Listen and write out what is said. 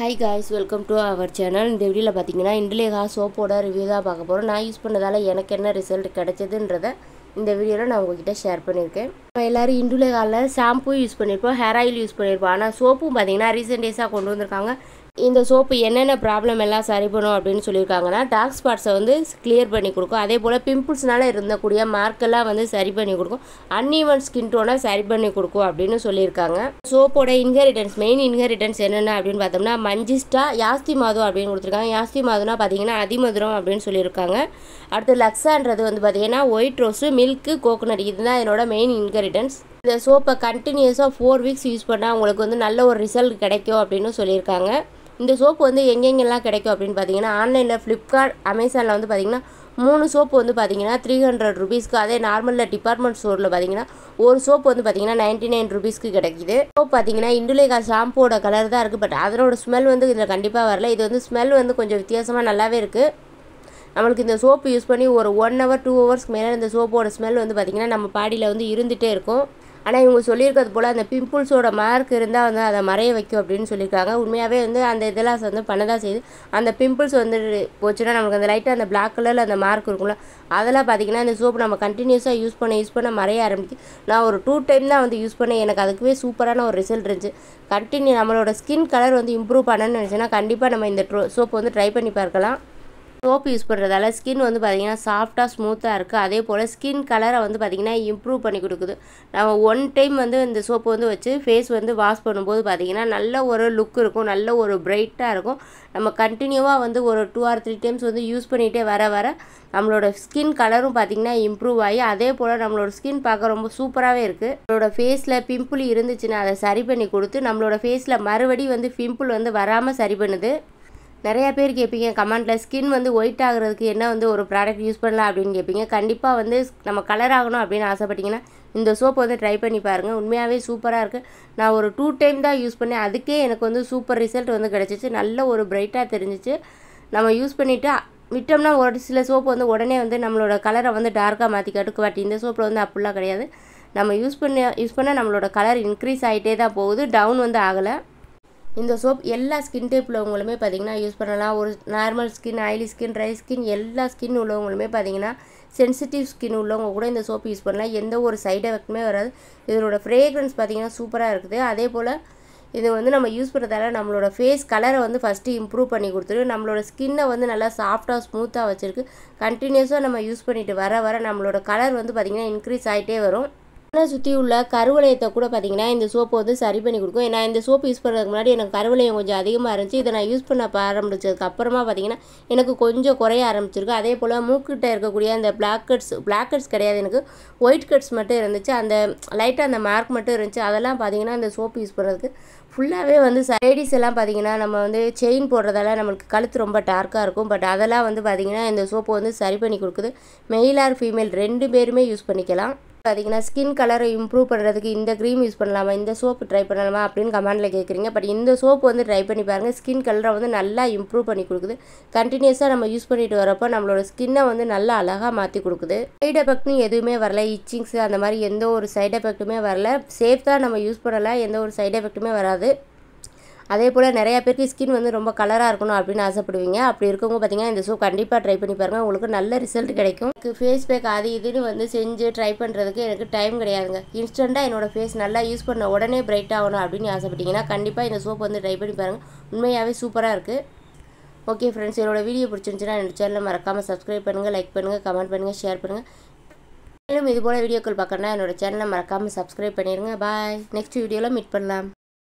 hi guys welcome to our channel இந்த வீடியோவில் பார்த்தீங்கன்னா இண்டிலேகா சோப்போட ரிவ்யூ தான் பார்க்க போகிறோம் நான் யூஸ் பண்ணதால் எனக்கு என்ன ரிசல்ட் கிடச்சதுன்றத இந்த வீடியோவில் நான் உங்ககிட்ட ஷேர் பண்ணியிருக்கேன் இப்போ எல்லோரும் இண்டுலேகாவில் ஷாம்பு யூஸ் பண்ணியிருப்போம் ஹேர் ஆயில் யூஸ் பண்ணியிருப்போம் ஆனால் சோப்பும் பார்த்தீங்கன்னா ரீசெண்ட் டேஸாக கொண்டு வந்திருக்காங்க இந்த சோப்பு என்னென்ன ப்ராப்ளம் எல்லாம் சரி பண்ணும் அப்படின்னு சொல்லியிருக்காங்கன்னா டாக்ஸ் ஸ்பாட்ஸை வந்து கிளியர் பண்ணி கொடுக்கும் அதே போல் பிம்பிள்ஸ்னால இருந்தக்கூடிய மார்க்கெல்லாம் வந்து சரி பண்ணி கொடுக்கும் அன்இவன் ஸ்கின் டோனை சரி பண்ணி கொடுக்கும் அப்படின்னு சொல்லியிருக்காங்க சோப்போட இன்ஹெரிட்டன்ஸ் மெயின் இன்ஹெரிட்டன்ஸ் என்னென்ன அப்படின்னு பார்த்தோம்னா மஞ்சிஸ்டா யாஸ்தி மாதம் அப்படின்னு கொடுத்துருக்காங்க யாஸ்தி மாதம்னா பார்த்தீங்கன்னா அதிமதுரம் அப்படின்னு சொல்லியிருக்காங்க அடுத்து லக்ஸான்றது வந்து பார்த்தீங்கன்னா ஒயிட் ரோஸு மில்க்கு கோகோனட் இதுதான் என்னோட மெயின் இன்கிரிடன்ஸ் இந்த சோப்பை கண்டினியூஸாக ஃபோர் வீக்ஸ் யூஸ் பண்ணால் உங்களுக்கு வந்து நல்ல ஒரு ரிசல்ட் கிடைக்கும் அப்படின்னு சொல்லியிருக்காங்க இந்த சோப்பு வந்து எங்கெங்கெல்லாம் கிடைக்கும் அப்படின்னு பார்த்தீங்கன்னா ஆன்லைனில் ஃப்ளிப்கார்ட் அமேசானில் வந்து பார்த்திங்கன்னா மூணு சோப்பு வந்து பார்த்திங்கன்னா த்ரீ ஹண்ட்ரட் ருபீஸ்க்கு அதே நார்மலில் டிபார்ட்மெண்ட் ஸ்டோரில் பார்த்திங்கன்னா ஒரு சோப்பு வந்து பார்த்திங்கன்னா நைன்ட்டி நைன் ருபீஸ்க்கு கிடைக்கிது சோப் பார்த்திங்கன்னா இண்டுலேகா ஷாம்போட கலர் தான் இருக்குது பட் அதனோட ஸ்மெல் வந்து இதில் கண்டிப்பாக வரல இது வந்து ஸ்மெல் வந்து கொஞ்சம் வித்தியாசமாக நல்லாவே இருக்குது நம்மளுக்கு இந்த சோப்பு யூஸ் பண்ணி ஒரு ஒன் ஹவர் டூ ஹவர்ஸ்க்கு மேலே இந்த சோப்போட ஸ்மெல் வந்து பார்த்திங்கன்னா நம்ம பாடியில் வந்து இருந்துகிட்டே இருக்கும் ஆனால் இவங்க சொல்லியிருக்கிறது போல் அந்த பிம்பிள்ஸோட மார்க் இருந்தால் வந்து அதை மறைய வைக்கும் அப்படின்னு சொல்லியிருக்காங்க உண்மையாகவே வந்து அந்த இதெல்லாம் வந்து பண்ணதான் செய்யுது அந்த பிம்பிள்ஸ் வந்து போச்சுன்னா நமக்கு அந்த லைட்டாக அந்த பிளாக் கலரில் அந்த மார்க் இருக்கும்ல அதெல்லாம் பார்த்திங்கன்னா அந்த சோப்பு நம்ம கண்டினியூஸாக யூஸ் பண்ண யூஸ் பண்ண மறைய ஆரம்பிக்கு நான் ஒரு டூ டைம் தான் வந்து யூஸ் பண்ணேன் எனக்கு அதுக்குவே சூப்பரான ஒரு ரிசல்ட் இருந்துச்சு கண்டினியூ நம்மளோட ஸ்கின் கலர் வந்து இம்ப்ரூவ் பண்ணணும்னு நினச்சுன்னா கண்டிப்பாக நம்ம இந்த சோப்பு வந்து ட்ரை பண்ணி பார்க்கலாம் சோப்பு யூஸ் பண்ணுறதால ஸ்கின் வந்து பார்த்திங்கன்னா சாஃப்டாக ஸ்மூத்தாக இருக்குது அதே போல் ஸ்கின் கலரை வந்து பார்த்திங்கன்னா இம்ப்ரூவ் பண்ணி கொடுக்குது நம்ம ஒன் டைம் வந்து இந்த சோப்பு வந்து வச்சு ஃபேஸ் வந்து வாஷ் பண்ணும்போது பார்த்திங்கன்னா நல்ல ஒரு லுக் இருக்கும் நல்ல ஒரு பிரைட்டாக இருக்கும் நம்ம கண்டினியூவாக வந்து ஒரு டூ ஆர் த்ரீ டைம்ஸ் வந்து யூஸ் பண்ணிகிட்டே வர வர நம்மளோட ஸ்கின் கலரும் பார்த்திங்கன்னா இம்ப்ரூவ் ஆகி அதே போல் நம்மளோட ஸ்கின் பார்க்க ரொம்ப சூப்பராகவே இருக்குது நம்மளோட ஃபேஸில் பிம்பிள் இருந்துச்சுன்னா அதை சரி பண்ணி கொடுத்து நம்மளோட ஃபேஸில் மறுபடி வந்து பிம்பிள் வந்து வராமல் சரி பண்ணுது நிறையா பேர் கேட்பீங்க கமெண்ட்டில் ஸ்கின் வந்து ஒயிட் ஆகிறதுக்கு என்ன வந்து ஒரு ப்ராடக்ட் யூஸ் பண்ணலாம் அப்படின்னு கேட்பீங்க கண்டிப்பாக வந்து நம்ம கலர் ஆகணும் அப்படின்னு ஆசைப்பட்டிங்கன்னா இந்த சோப்பு வந்து ட்ரை பண்ணி பாருங்கள் உண்மையாகவே சூப்பராக இருக்குது நான் ஒரு டூ டைம் தான் யூஸ் பண்ணேன் அதுக்கே எனக்கு வந்து சூப்பர் ரிசல்ட் வந்து கிடச்சிச்சு நல்ல ஒரு பிரைட்டாக தெரிஞ்சிச்சு நம்ம யூஸ் பண்ணிவிட்டு விட்டோம்னா ஒரு சில சோப்பு வந்து உடனே வந்து நம்மளோட கலரை வந்து டார்க்காக மாற்றி கட்டுக்கு பட் இந்த சோப்பில் வந்து அப்படிலாம் கிடையாது நம்ம யூஸ் பண்ண யூஸ் பண்ணால் நம்மளோட கலர் இன்க்ரீஸ் ஆகிட்டே தான் போகுது டவுன் வந்து ஆகலை இந்த சோப் எல்லா ஸ்கின் டைப் உள்ளவங்களுமே பார்த்திங்கன்னா யூஸ் பண்ணலாம் ஒரு normal skin oily skin dry skin எல்லா ஸ்கின் உள்ளவங்களுமே பார்த்திங்கன்னா சென்சிட்டிவ் ஸ்கின் உள்ளவங்க கூட இந்த சோப் யூஸ் பண்ணலாம் எந்த ஒரு சைடு எஃபெக்ட்டுமே வராது இதனோட ஃப்ரேக்ரன்ஸ் பார்த்திங்கன்னா சூப்பராக இருக்குது அதே போல் இது வந்து நம்ம யூஸ் பண்ணுறதால நம்மளோட ஃபேஸ் கலரை வந்து ஃபஸ்ட்டு இம்ப்ரூவ் பண்ணி கொடுத்துரும் நம்மளோட ஸ்கின்னை வந்து நல்லா சாஃப்டாக ஸ்மூத்தாக வச்சுருக்கு கண்டினியூஸாக நம்ம யூஸ் பண்ணிட்டு வர வர நம்மளோட கலர் வந்து பார்த்திங்கன்னா இன்க்ரீஸ் ஆகிட்டே வரும் கண்ணை சுற்றி உள்ள கருவளையத்தை கூட பார்த்திங்கன்னா இந்த சோப்பு வந்து சரி பண்ணி கொடுக்கும் ஏன்னா இந்த சோப்பு யூஸ் பண்ணுறதுக்கு முன்னாடி எனக்கு கருவளையம் கொஞ்சம் அதிகமாக இருந்துச்சு இதை நான் யூஸ் பண்ண ஆரம்பித்ததுக்கு அப்புறமா பார்த்திங்கன்னா எனக்கு கொஞ்சம் குறைய ஆரம்பிச்சிருக்கு அதே போல் மூக்கிட்ட இருக்கக்கூடிய அந்த பிளாக் கட்ஸ் பிளாக் கட்ஸ் கிடையாது எனக்கு ஒயிட் கட்ஸ் மட்டும் இருந்துச்சு அந்த லைட்டாக அந்த மார்க் மட்டும் இருந்துச்சு அதெல்லாம் பார்த்திங்கன்னா இந்த சோப்பு யூஸ் பண்ணுறதுக்கு ஃபுல்லாகவே வந்து லேடிஸ் எல்லாம் பார்த்திங்கன்னா நம்ம வந்து செயின் போடுறதால நம்மளுக்கு கழுத்து ரொம்ப டார்க்காக இருக்கும் பட் அதெல்லாம் வந்து பார்த்திங்கன்னா இந்த சோப்பு வந்து சரி பண்ணி கொடுக்குது மெயில் ஆர் ஃபீமேல் ரெண்டு பேருமே யூஸ் பண்ணிக்கலாம் பார்த்தீங்கன்னா ஸ்கின் கலரை இம்ப்ரூவ் பண்ணுறதுக்கு இந்த க்ரீம் யூஸ் பண்ணலாமா இந்த சோப்பு ட்ரை பண்ணலாமா அப்படின்னு கமெண்டில் கேட்குறீங்க பட் இந்த சோப்பு வந்து ட்ரை பண்ணி பாருங்கள் ஸ்கின் கலரை வந்து நல்லா இம்ப்ரூவ் பண்ணி கொடுக்குது கண்டினியூஸாக நம்ம யூஸ் பண்ணிட்டு வரப்போ நம்மளோட ஸ்கின்னை வந்து நல்லா அழகாக மாற்றி கொடுக்குது சைட் எஃபெக்ட்னு எதுவுமே வரல இச்சிங்ஸ் அந்த மாதிரி எந்த ஒரு சைட் எஃபெக்ட்டுமே வரல சேஃப்தான் நம்ம யூஸ் பண்ணலை எந்த ஒரு சைட் எஃபெக்ட்டுமே வராது அதே போல் நிறையா பேருக்கு ஸ்கின் வந்து ரொம்ப கலராக இருக்கணும் அப்படின்னு ஆசைப்படுவீங்க அப்படி இருக்கவங்க பார்த்தீங்கன்னா இந்த சோப் கண்டிப்பாக ட்ரை பண்ணி பாருங்கள் உங்களுக்கு நல்ல ரிசல்ட் கிடைக்கும் ஃபேஸ் பேக் அது இதுன்னு வந்து செஞ்சு ட்ரை பண்ணுறதுக்கு எனக்கு டைம் கிடையாதுங்க இன்ஸ்டண்ட்டாக என்னோடய ஃபேஸ் நல்லா யூஸ் பண்ண உடனே பிரைட் ஆகணும் அப்படின்னு ஆசைப்பட்டீங்கன்னா கண்டிப்பாக இந்த சோப் வந்து ட்ரை பண்ணி பாருங்கள் உண்மையாகவே சூப்பராக இருக்குது ஓகே ஃப்ரெண்ட்ஸ் என்னோட வீடியோ பிடிச்சிருந்துச்சுன்னா என்னோட சேனலில் மறக்காமல் சப்ஸ்கிரைப் பண்ணுங்கள் லைக் பண்ணுங்கள் கமெண்ட் பண்ணுங்கள் ஷேர் பண்ணுங்கள் மேலும் இது போல் வீடியோக்கள் பார்க்கணுன்னா என்னோடய சேனலை மறக்காமல் சப்ஸ்கிரைப் பண்ணிடுங்க பாய் நெக்ஸ்ட் வீடியோவில் மீட் பண்ணலாம்